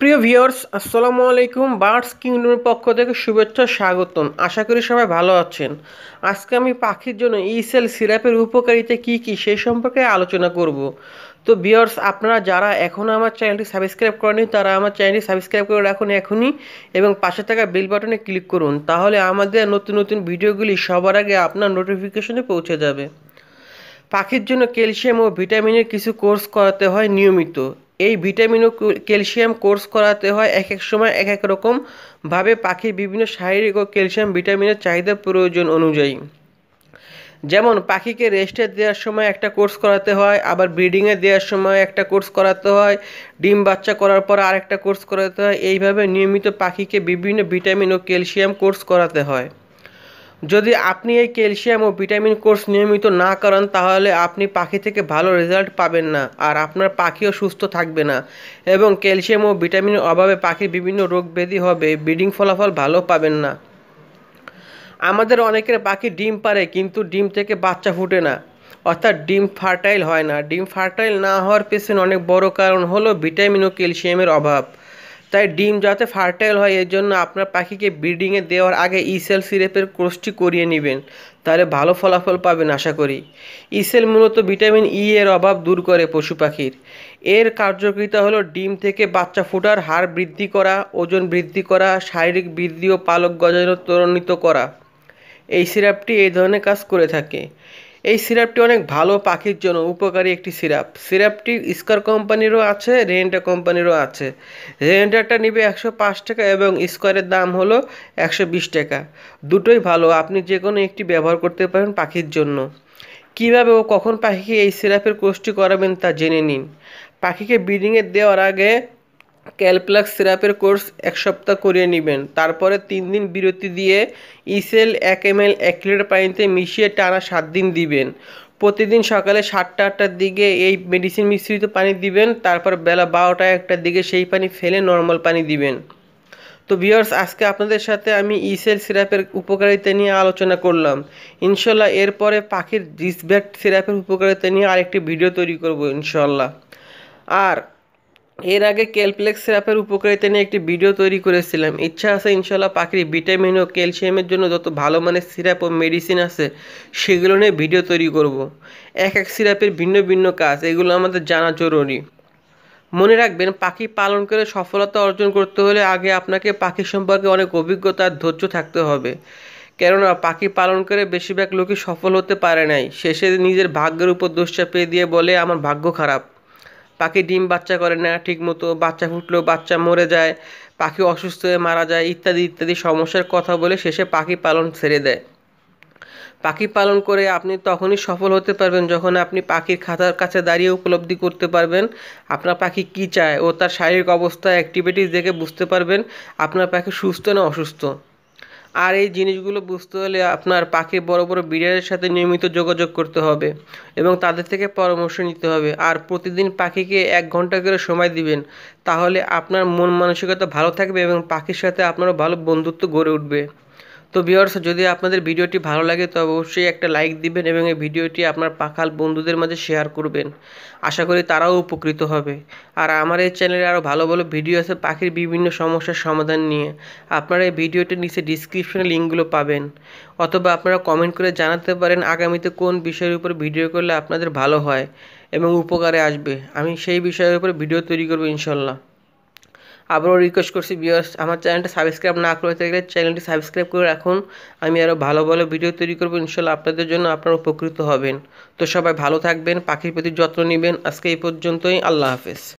প্রিয় ভিওর্স আসসালামু আলাইকুম বার্ডস কিংডমের পক্ষ থেকে শুভেচ্ছা স্বাগতম আশা করি সবাই ভালো আছেন আজকে আমি পাখির জন্য ইসেল সিরাপের উপকারিতা কী কী সে সম্পর্কে আলোচনা করব তো ভিওর্স আপনারা যারা এখনও আমার চ্যানেলটি সাবস্ক্রাইব করেনি তারা আমার চ্যানেলটি সাবস্ক্রাইব করে রাখুন এখনই এবং পাশে থাকা বেল বাটনে ক্লিক করুন তাহলে আমাদের নতুন নতুন ভিডিওগুলি সবার আগে আপনার নোটিফিকেশনে পৌঁছে যাবে পাখির জন্য ক্যালসিয়াম ও ভিটামিনের কিছু কোর্স করাতে হয় নিয়মিত এই ভিটামিন ও ক্যালসিয়াম কোর্স করাতে হয় এক এক সময় এক এক রকমভাবে পাখির বিভিন্ন শারীরিক ও ক্যালসিয়াম ভিটামিনের চাহিদা প্রয়োজন অনুযায়ী যেমন পাখিকে রেস্টে দেওয়ার সময় একটা কোর্স করাতে হয় আবার ব্রিডিংয়ে দেওয়ার সময় একটা কোর্স করাতে হয় ডিম বাচ্চা করার পর আরেকটা কোর্স করাতে হয় এইভাবে নিয়মিত পাখিকে বিভিন্ন ভিটামিন ও ক্যালসিয়াম কোর্স করাতে হয় যদি আপনি এই ক্যালসিয়াম ও ভিটামিন কোর্স নিয়মিত না করেন তাহলে আপনি পাখি থেকে ভালো রেজাল্ট পাবেন না আর আপনার পাখিও সুস্থ থাকবে না এবং ক্যালসিয়াম ও ভিটামিনের অভাবে পাখির বিভিন্ন রোগ ব্যাধি হবে ব্রিডিং ফলাফল ভালো পাবেন না আমাদের অনেকের পাখি ডিম পারে কিন্তু ডিম থেকে বাচ্চা ফুটে না অর্থাৎ ডিম ফার্টাইল হয় না ডিম ফার্টাইল না হওয়ার পেছনে অনেক বড় কারণ হলো ভিটামিন ও ক্যালসিয়ামের অভাব তাই ডিম যাতে ফার্টাইল হয় এর জন্য আপনার পাখিকে ব্রিডিংয়ে দেওয়ার আগে ইসেল সিরেপের কোর্সটি করিয়ে নেবেন তাহলে ভালো ফলাফল পাবেন আশা করি ইসেল মূলত ভিটামিন ই e এর অভাব দূর করে পশু পাখির এর কার্যকারিতা হলো ডিম থেকে বাচ্চা ফোটার হার বৃদ্ধি করা ওজন বৃদ্ধি করা শারীরিক বৃদ্ধি ও পালক গজানো ত্বরান্বিত করা এই সিরাপটি এই ধরনের কাজ করে থাকে এই সিরাপটি অনেক ভালো পাখির জন্য উপকারী একটি সিরাপ সিরাপটি স্কোয়ার কোম্পানিরও আছে রেন্টা কোম্পানিরও আছে রেন্টারটা নিবে একশো পাঁচ টাকা এবং স্কোয়ারের দাম হলো একশো বিশ টাকা দুটোই ভালো আপনি যে কোনো একটি ব্যবহার করতে পারেন পাখির জন্য কিভাবে ও কখন পাখিকে এই সিরাপের কোর্সটি করাবেন তা জেনে নিন পাখিকে ব্রিডিংয়ে দেওয়ার আগে ক্যালপ্লাক্স সিরাপের কোর্স এক সপ্তাহ করিয়ে নেবেন তারপরে তিন দিন বিরতি দিয়ে ইসেল এক এম এল এক লিটার পানিতে মিশিয়ে টানা সাত দিন দিবেন প্রতিদিন সকালে সাতটা আটটার দিকে এই মেডিসিন মিশ্রিত পানি দিবেন তারপর বেলা বারোটা একটার দিকে সেই পানি ফেলে নর্মাল পানি দিবেন তো ভিওর্স আজকে আপনাদের সাথে আমি ইসেল সিরাপের উপকারিতা নিয়ে আলোচনা করলাম ইনশাল্লাহ এরপরে পাখির ডিসব্যাট সিরাপের উপকারিতা নিয়ে আরেকটি ভিডিও তৈরি করব ইনশাল্লাহ আর এর আগে ক্যালপ্লেক্স সিরাপের উপকারিতা নিয়ে একটি ভিডিও তৈরি করেছিলাম ইচ্ছা আছে ইনশাল্লাহ পাখির ভিটামিন ও ক্যালসিয়ামের জন্য যত ভালো মানের সিরাপ ও মেডিসিন আছে সেগুলো নিয়ে ভিডিও তৈরি করব। এক এক সিরাপের ভিন্ন ভিন্ন কাজ এগুলো আমাদের জানা জরুরি মনে রাখবেন পাখি পালন করে সফলতা অর্জন করতে হলে আগে আপনাকে পাখি সম্পর্কে অনেক অভিজ্ঞতা আর ধৈর্য থাকতে হবে কেননা পাখি পালন করে বেশিরভাগ লোকই সফল হতে পারে নাই শেষে নিজের ভাগ্যের উপর দোষ চাপিয়ে দিয়ে বলে আমার ভাগ্য খারাপ পাখি ডিম বাচ্চা করে না ঠিকমতো বাচ্চা ফুটলেও বাচ্চা মরে যায় পাখি অসুস্থ হয়ে মারা যায় ইত্যাদি ইত্যাদি সমস্যার কথা বলে শেষে পাখি পালন ছেড়ে দেয় পাখি পালন করে আপনি তখনই সফল হতে পারবেন যখন আপনি পাখির খাতার কাছে দাঁড়িয়ে উপলব্ধি করতে পারবেন আপনার পাখি কি চায় ও তার শারীরিক অবস্থা অ্যাক্টিভিটিস দেখে বুঝতে পারবেন আপনার পাখি সুস্থ না অসুস্থ আর এই জিনিসগুলো বুঝতে হলে আপনার পাখির বড় বড় ব্রিডারের সাথে নিয়মিত যোগাযোগ করতে হবে এবং তাদের থেকে পরামর্শ নিতে হবে আর প্রতিদিন পাখিকে এক ঘন্টা করে সময় দিবেন তাহলে আপনার মন মানসিকতা ভালো থাকবে এবং পাখির সাথে আপনারও ভালো বন্ধুত্ব গড়ে উঠবে তো ভিওর্স যদি আপনাদের ভিডিওটি ভালো লাগে তো অবশ্যই একটা লাইক দিবেন এবং এই ভিডিওটি আপনার পাখাল বন্ধুদের মাঝে শেয়ার করবেন আশা করি তারাও উপকৃত হবে আর আমার এই চ্যানেলে আরও ভালো ভালো ভিডিও আছে পাখির বিভিন্ন সমস্যার সমাধান নিয়ে আপনারা এই ভিডিওটির নিচে ডিসক্রিপশনে লিঙ্কগুলো পাবেন অথবা আপনারা কমেন্ট করে জানাতে পারেন আগামীতে কোন বিষয়ের উপর ভিডিও করলে আপনাদের ভালো হয় এবং উপকারে আসবে আমি সেই বিষয়ের উপর ভিডিও তৈরি করবো ইনশাল্লাহ আবারও রিকোয়েস্ট করছি বিয়ার্স আমার চ্যানেলটা সাবস্ক্রাইব না করে থাকলে চ্যানেলটি সাবস্ক্রাইব করে রাখুন আমি আরও ভালো ভালো ভিডিও তৈরি করবো ইনশাল্লাহ আপনাদের জন্য আপনারা উপকৃত হবেন তো সবাই ভালো থাকবেন পাখির প্রতি যত্ন নেবেন আজকে এই পর্যন্তই আল্লাহ হাফেজ